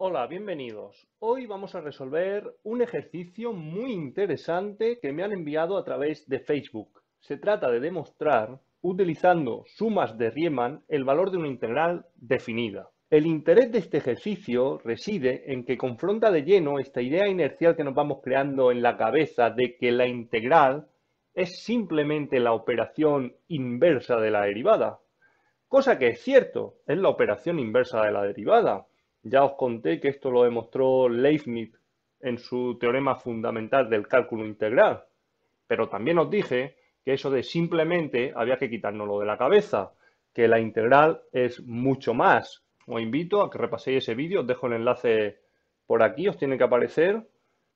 Hola, bienvenidos. Hoy vamos a resolver un ejercicio muy interesante que me han enviado a través de Facebook. Se trata de demostrar, utilizando sumas de Riemann, el valor de una integral definida. El interés de este ejercicio reside en que confronta de lleno esta idea inercial que nos vamos creando en la cabeza de que la integral es simplemente la operación inversa de la derivada. Cosa que es cierto, es la operación inversa de la derivada ya os conté que esto lo demostró Leibniz en su teorema fundamental del cálculo integral, pero también os dije que eso de simplemente había que quitárnoslo de la cabeza, que la integral es mucho más. Os invito a que repaséis ese vídeo, os dejo el enlace por aquí, os tiene que aparecer.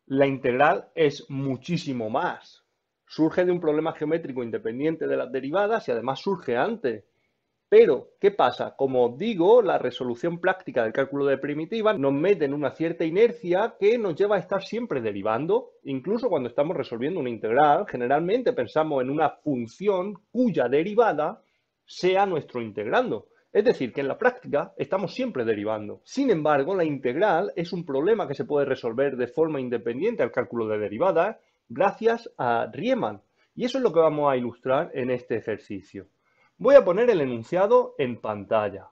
La integral es muchísimo más. Surge de un problema geométrico independiente de las derivadas y además surge antes pero, ¿qué pasa? Como digo, la resolución práctica del cálculo de primitiva nos mete en una cierta inercia que nos lleva a estar siempre derivando, incluso cuando estamos resolviendo una integral. Generalmente pensamos en una función cuya derivada sea nuestro integrando. Es decir, que en la práctica estamos siempre derivando. Sin embargo, la integral es un problema que se puede resolver de forma independiente al cálculo de derivadas gracias a Riemann. Y eso es lo que vamos a ilustrar en este ejercicio. Voy a poner el enunciado en pantalla.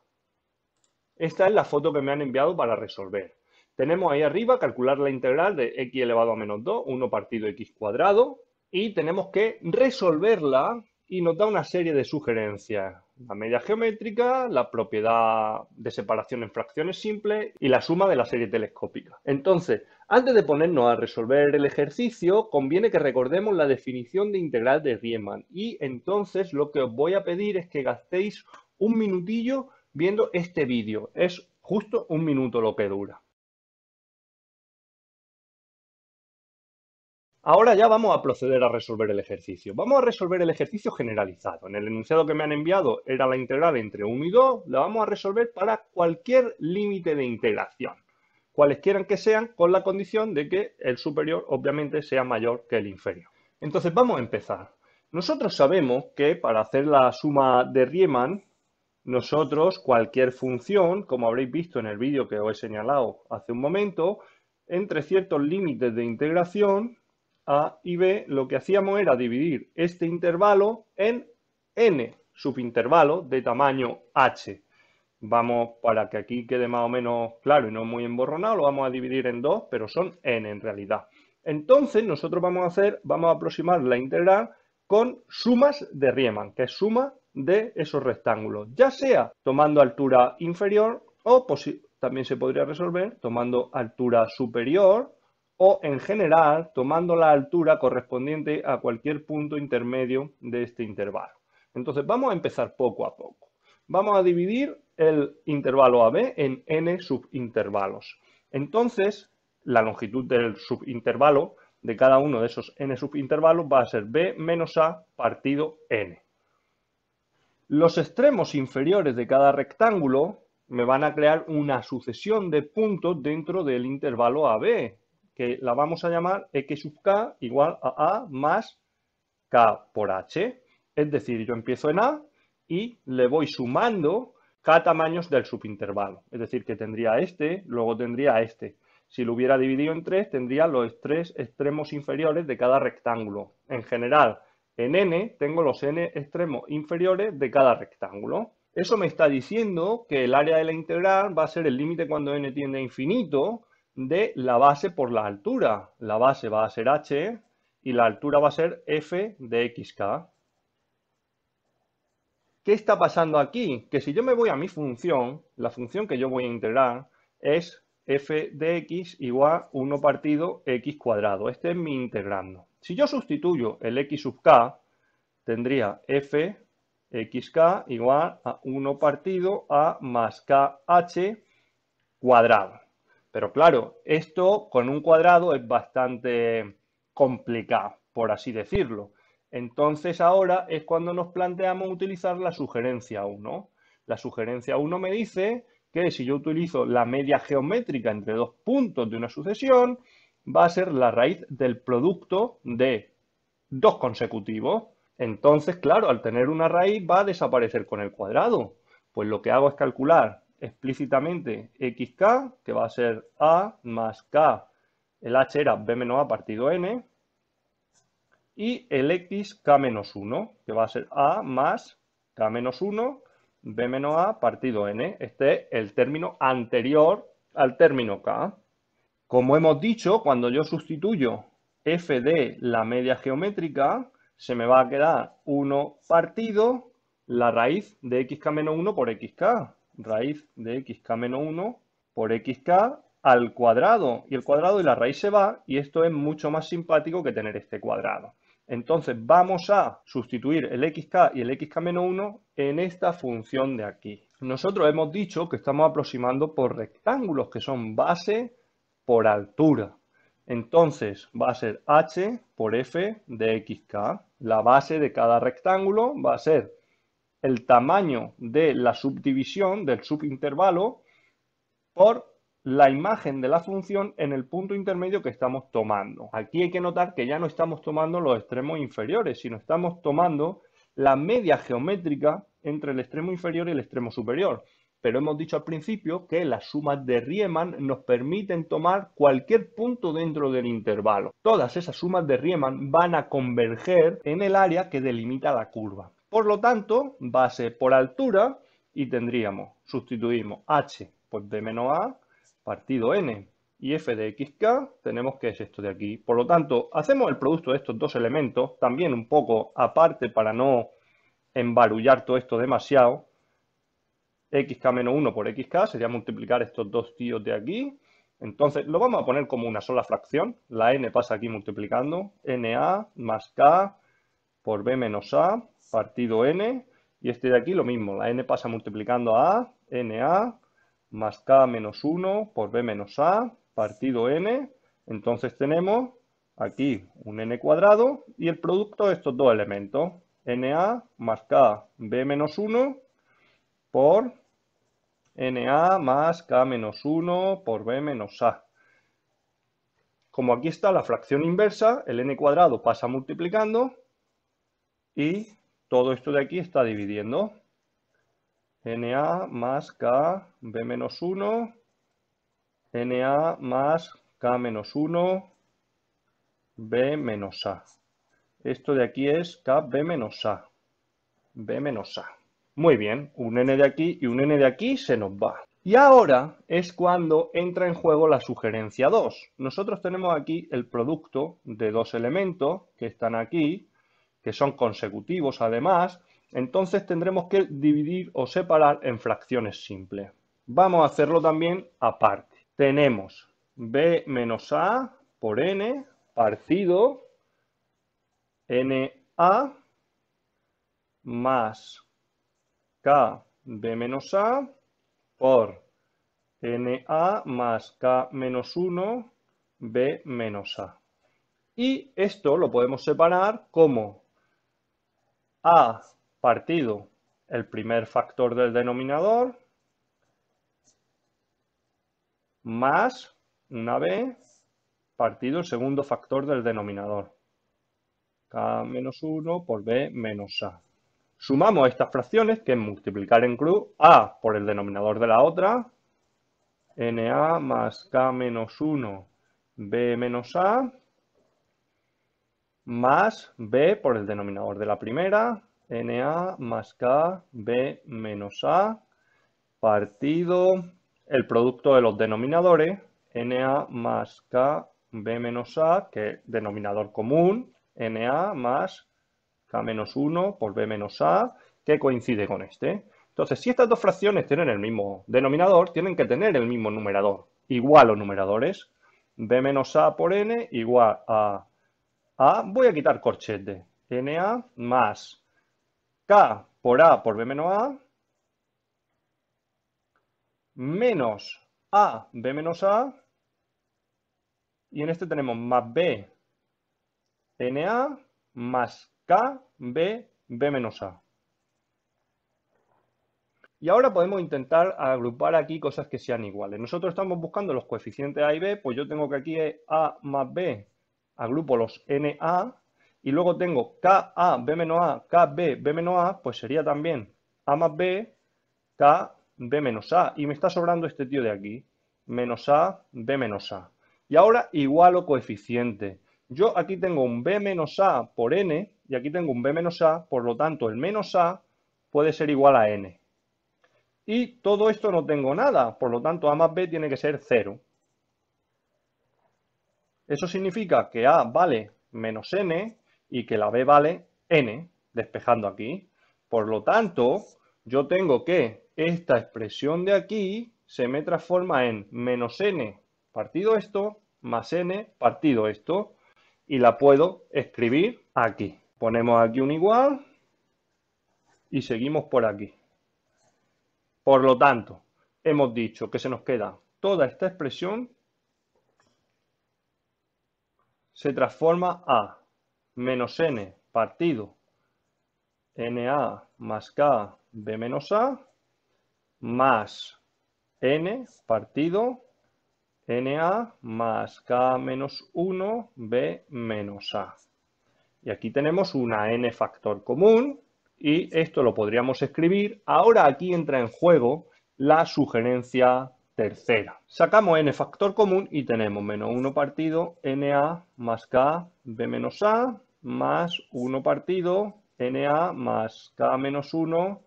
Esta es la foto que me han enviado para resolver. Tenemos ahí arriba calcular la integral de x elevado a menos 2, 1 partido x cuadrado, y tenemos que resolverla y nos da una serie de sugerencias. La media geométrica, la propiedad de separación en fracciones simples y la suma de la serie telescópica. Entonces, antes de ponernos a resolver el ejercicio, conviene que recordemos la definición de integral de Riemann. Y entonces lo que os voy a pedir es que gastéis un minutillo viendo este vídeo. Es justo un minuto lo que dura. Ahora ya vamos a proceder a resolver el ejercicio. Vamos a resolver el ejercicio generalizado. En el enunciado que me han enviado era la integral entre 1 y 2. La vamos a resolver para cualquier límite de integración, cualesquiera que sean, con la condición de que el superior obviamente sea mayor que el inferior. Entonces vamos a empezar. Nosotros sabemos que para hacer la suma de Riemann, nosotros cualquier función, como habréis visto en el vídeo que os he señalado hace un momento, entre ciertos límites de integración a y B, lo que hacíamos era dividir este intervalo en n subintervalos de tamaño h. Vamos, para que aquí quede más o menos claro y no muy emborronado, lo vamos a dividir en dos, pero son n en realidad. Entonces, nosotros vamos a hacer, vamos a aproximar la integral con sumas de Riemann, que es suma de esos rectángulos, ya sea tomando altura inferior o también se podría resolver tomando altura superior o en general tomando la altura correspondiente a cualquier punto intermedio de este intervalo. Entonces vamos a empezar poco a poco. Vamos a dividir el intervalo AB en n subintervalos. Entonces, la longitud del subintervalo de cada uno de esos n subintervalos va a ser b menos a partido n. Los extremos inferiores de cada rectángulo me van a crear una sucesión de puntos dentro del intervalo AB que la vamos a llamar x sub k igual a a más k por h. Es decir, yo empiezo en a y le voy sumando k tamaños del subintervalo. Es decir, que tendría este, luego tendría este. Si lo hubiera dividido en tres, tendría los tres extremos inferiores de cada rectángulo. En general, en n tengo los n extremos inferiores de cada rectángulo. Eso me está diciendo que el área de la integral va a ser el límite cuando n tiende a infinito de la base por la altura. La base va a ser h y la altura va a ser f de xk. ¿Qué está pasando aquí? Que si yo me voy a mi función, la función que yo voy a integrar es f de x igual 1 partido x cuadrado. Este es mi integrando. Si yo sustituyo el x sub k, tendría f xk igual a 1 partido a más h cuadrado. Pero claro, esto con un cuadrado es bastante complicado, por así decirlo. Entonces ahora es cuando nos planteamos utilizar la sugerencia 1. La sugerencia 1 me dice que si yo utilizo la media geométrica entre dos puntos de una sucesión, va a ser la raíz del producto de dos consecutivos. Entonces, claro, al tener una raíz va a desaparecer con el cuadrado. Pues lo que hago es calcular explícitamente xk, que va a ser a más k, el h era b menos a partido n, y el x menos 1, que va a ser a más k menos 1, b menos a partido n. Este es el término anterior al término k. Como hemos dicho, cuando yo sustituyo f de la media geométrica, se me va a quedar 1 partido la raíz de xk menos 1 por xk raíz de xk menos 1 por xk al cuadrado. Y el cuadrado y la raíz se va y esto es mucho más simpático que tener este cuadrado. Entonces vamos a sustituir el xk y el xk menos 1 en esta función de aquí. Nosotros hemos dicho que estamos aproximando por rectángulos que son base por altura. Entonces va a ser h por f de xk. La base de cada rectángulo va a ser el tamaño de la subdivisión del subintervalo por la imagen de la función en el punto intermedio que estamos tomando. Aquí hay que notar que ya no estamos tomando los extremos inferiores, sino estamos tomando la media geométrica entre el extremo inferior y el extremo superior. Pero hemos dicho al principio que las sumas de Riemann nos permiten tomar cualquier punto dentro del intervalo. Todas esas sumas de Riemann van a converger en el área que delimita la curva. Por lo tanto, base por altura y tendríamos, sustituimos h por pues b menos a partido n y f de xk, tenemos que es esto de aquí. Por lo tanto, hacemos el producto de estos dos elementos, también un poco aparte para no embarullar todo esto demasiado. xk menos 1 por xk sería multiplicar estos dos tíos de aquí. Entonces lo vamos a poner como una sola fracción. La n pasa aquí multiplicando. na más k por b menos a partido n, y este de aquí lo mismo, la n pasa multiplicando a a, na, más k menos 1 por b menos a partido n, entonces tenemos aquí un n cuadrado y el producto de estos dos elementos, na más k b menos 1 por na más k menos 1 por b menos a. Como aquí está la fracción inversa, el n cuadrado pasa multiplicando y todo esto de aquí está dividiendo. NA más K, B menos 1. NA más K menos 1. B menos A. Esto de aquí es B menos A. B menos A. Muy bien, un N de aquí y un N de aquí se nos va. Y ahora es cuando entra en juego la sugerencia 2. Nosotros tenemos aquí el producto de dos elementos que están aquí, que son consecutivos además, entonces tendremos que dividir o separar en fracciones simples. Vamos a hacerlo también aparte. Tenemos b menos a por n partido na más k b menos a por na más k menos 1 b menos a. Y esto lo podemos separar como a partido el primer factor del denominador más una B partido el segundo factor del denominador. K menos 1 por B menos A. Sumamos estas fracciones, que es multiplicar en cruz A por el denominador de la otra, NA más K menos 1, B menos A, más b por el denominador de la primera, na más k, b menos a, partido el producto de los denominadores, na más k, b menos a, que denominador común, na más k menos 1 por b menos a, que coincide con este. Entonces, si estas dos fracciones tienen el mismo denominador, tienen que tener el mismo numerador, igual los numeradores. b menos a por n igual a a, voy a quitar corchete. NA más K por A por B menos A menos A, B menos A. Y en este tenemos más B, NA más K, B, B menos A. Y ahora podemos intentar agrupar aquí cosas que sean iguales. Nosotros estamos buscando los coeficientes A y B, pues yo tengo que aquí A más B agrupo los NA y luego tengo KA, B menos A, KB, B menos A, pues sería también A más B, K, B menos A. Y me está sobrando este tío de aquí, menos A, B menos A. Y ahora igualo coeficiente. Yo aquí tengo un B menos A por N y aquí tengo un B menos A, por lo tanto el menos A puede ser igual a N. Y todo esto no tengo nada, por lo tanto A más B tiene que ser cero. Eso significa que A vale menos n y que la B vale n, despejando aquí. Por lo tanto, yo tengo que esta expresión de aquí se me transforma en menos n partido esto más n partido esto y la puedo escribir aquí. Ponemos aquí un igual y seguimos por aquí. Por lo tanto, hemos dicho que se nos queda toda esta expresión se transforma a menos n partido na más k b menos a más n partido na más k menos 1 b menos a. Y aquí tenemos una n factor común y esto lo podríamos escribir. Ahora aquí entra en juego la sugerencia tercera. Sacamos n factor común y tenemos menos 1 partido na más k b menos a más 1 partido na más k menos 1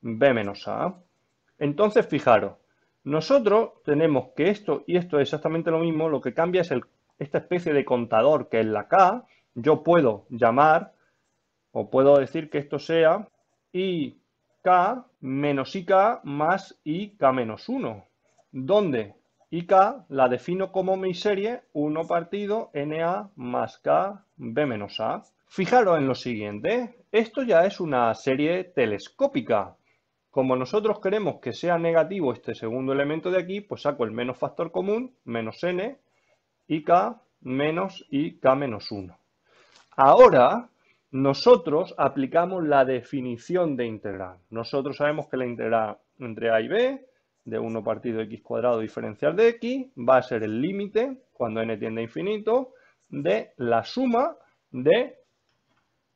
b menos a. Entonces, fijaros, nosotros tenemos que esto y esto es exactamente lo mismo, lo que cambia es esta especie de contador que es la k, yo puedo llamar o puedo decir que esto sea i k menos k más k menos 1 donde IK la defino como mi serie 1 partido NA más K B menos A. Fijaros en lo siguiente, esto ya es una serie telescópica. Como nosotros queremos que sea negativo este segundo elemento de aquí, pues saco el menos factor común, menos n, IK k menos y menos 1. Ahora, nosotros aplicamos la definición de integral. Nosotros sabemos que la integral entre a y b de 1 partido x cuadrado diferencial de x va a ser el límite, cuando n tiende a infinito, de la suma de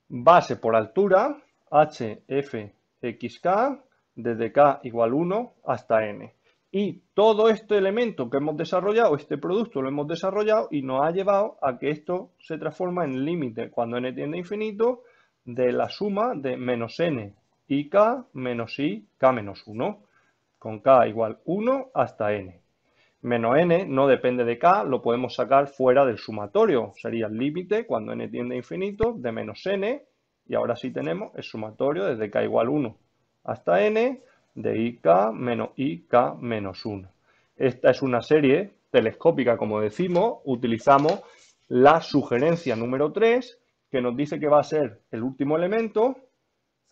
base por altura hfxk desde k igual 1 hasta n. Y todo este elemento que hemos desarrollado, este producto lo hemos desarrollado y nos ha llevado a que esto se transforma en límite cuando n tiende a infinito de la suma de menos n y k menos i k menos 1 con k igual 1 hasta n. Menos n no depende de k, lo podemos sacar fuera del sumatorio. Sería el límite cuando n tiende a infinito de menos n. Y ahora sí tenemos el sumatorio desde k igual 1 hasta n de ik menos ik menos 1. Esta es una serie telescópica, como decimos. Utilizamos la sugerencia número 3 que nos dice que va a ser el último elemento,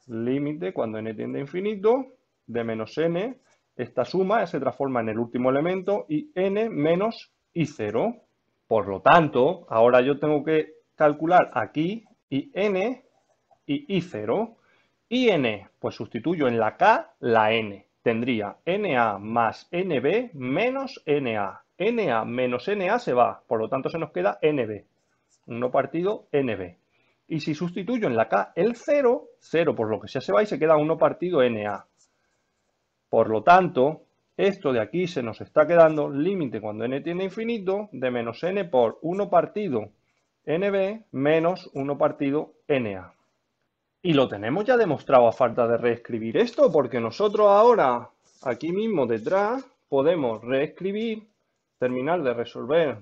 límite cuando n tiende a infinito, de menos n esta suma se transforma en el último elemento y n menos i0. Por lo tanto, ahora yo tengo que calcular aquí y n y i0. Y n, pues sustituyo en la k la n. Tendría na más nb menos na. na menos na se va, por lo tanto se nos queda nb. 1 partido nb. Y si sustituyo en la k el 0, 0 por lo que sea se va y se queda 1 partido na. Por lo tanto, esto de aquí se nos está quedando límite cuando n tiende a infinito de menos n por 1 partido nb menos 1 partido a Y lo tenemos ya demostrado a falta de reescribir esto, porque nosotros ahora, aquí mismo detrás, podemos reescribir, terminar de resolver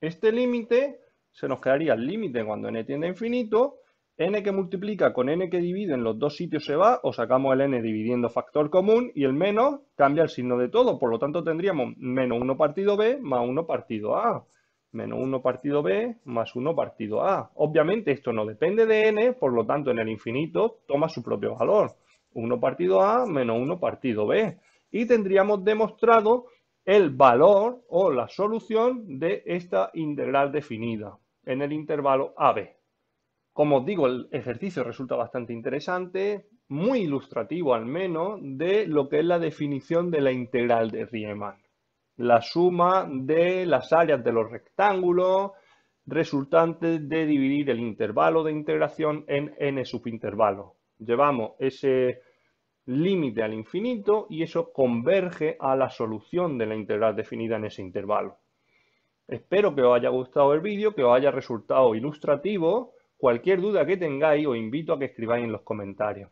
este límite, se nos quedaría el límite cuando n tiende a infinito n que multiplica con n que divide en los dos sitios se va, o sacamos el n dividiendo factor común y el menos cambia el signo de todo. Por lo tanto, tendríamos menos 1 partido b más 1 partido a. Menos 1 partido b más 1 partido a. Obviamente esto no depende de n, por lo tanto en el infinito toma su propio valor. 1 partido a menos 1 partido b. Y tendríamos demostrado el valor o la solución de esta integral definida en el intervalo AB. Como os digo, el ejercicio resulta bastante interesante, muy ilustrativo al menos, de lo que es la definición de la integral de Riemann. La suma de las áreas de los rectángulos resultantes de dividir el intervalo de integración en n subintervalos. Llevamos ese límite al infinito y eso converge a la solución de la integral definida en ese intervalo. Espero que os haya gustado el vídeo, que os haya resultado ilustrativo Cualquier duda que tengáis, os invito a que escribáis en los comentarios.